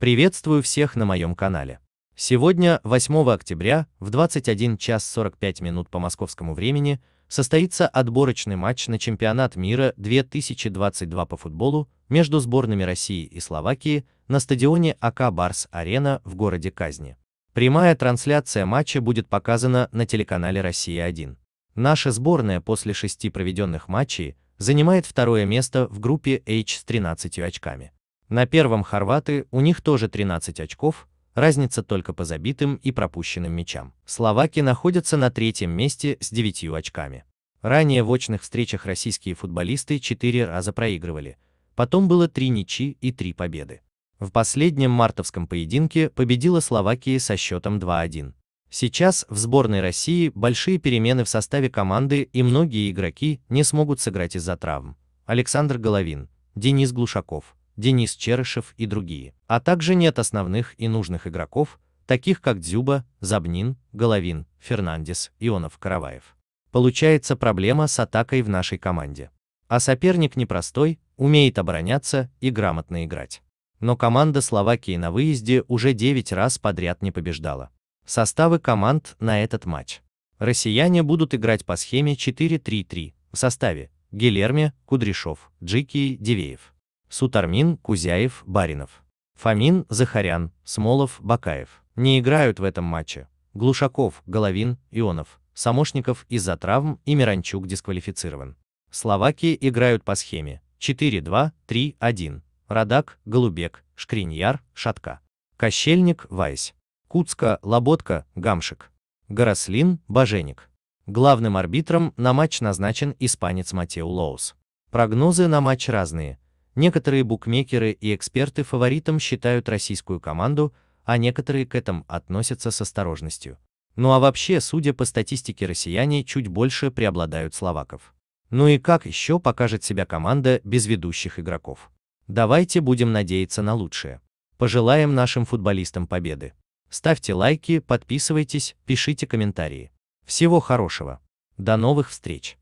Приветствую всех на моем канале. Сегодня, 8 октября, в 21 час 45 минут по московскому времени, состоится отборочный матч на чемпионат мира 2022 по футболу между сборными России и Словакии на стадионе АК Барс-Арена в городе Казни. Прямая трансляция матча будет показана на телеканале «Россия-1». Наша сборная после шести проведенных матчей занимает второе место в группе H с 13 очками. На первом хорваты, у них тоже 13 очков, разница только по забитым и пропущенным мячам. Словаки находятся на третьем месте с 9 очками. Ранее в очных встречах российские футболисты 4 раза проигрывали, потом было 3 ничьи и 3 победы. В последнем мартовском поединке победила Словакия со счетом 2-1. Сейчас в сборной России большие перемены в составе команды и многие игроки не смогут сыграть из-за травм. Александр Головин, Денис Глушаков, Денис Черышев и другие. А также нет основных и нужных игроков, таких как Дзюба, Забнин, Головин, Фернандес, Ионов, Караваев. Получается проблема с атакой в нашей команде. А соперник непростой, умеет обороняться и грамотно играть. Но команда Словакии на выезде уже 9 раз подряд не побеждала. Составы команд на этот матч. Россияне будут играть по схеме 4-3-3 в составе Гелерме, Кудряшов, Джики, Дивеев. Сутармин, Кузяев, Баринов. Фомин, Захарян, Смолов, Бакаев. Не играют в этом матче. Глушаков, Головин, Ионов, Самошников из-за травм и Миранчук дисквалифицирован. Словаки играют по схеме 4-2-3-1. Радак, Голубек, Шкриньяр, Шатка. Кощельник, Вайс. Куцка, Лоботка, Гамшик. Горослин, Баженик. Главным арбитром на матч назначен испанец Матео Лоус. Прогнозы на матч разные – Некоторые букмекеры и эксперты фаворитом считают российскую команду, а некоторые к этому относятся с осторожностью. Ну а вообще, судя по статистике, россияне чуть больше преобладают словаков. Ну и как еще покажет себя команда без ведущих игроков? Давайте будем надеяться на лучшее. Пожелаем нашим футболистам победы. Ставьте лайки, подписывайтесь, пишите комментарии. Всего хорошего. До новых встреч.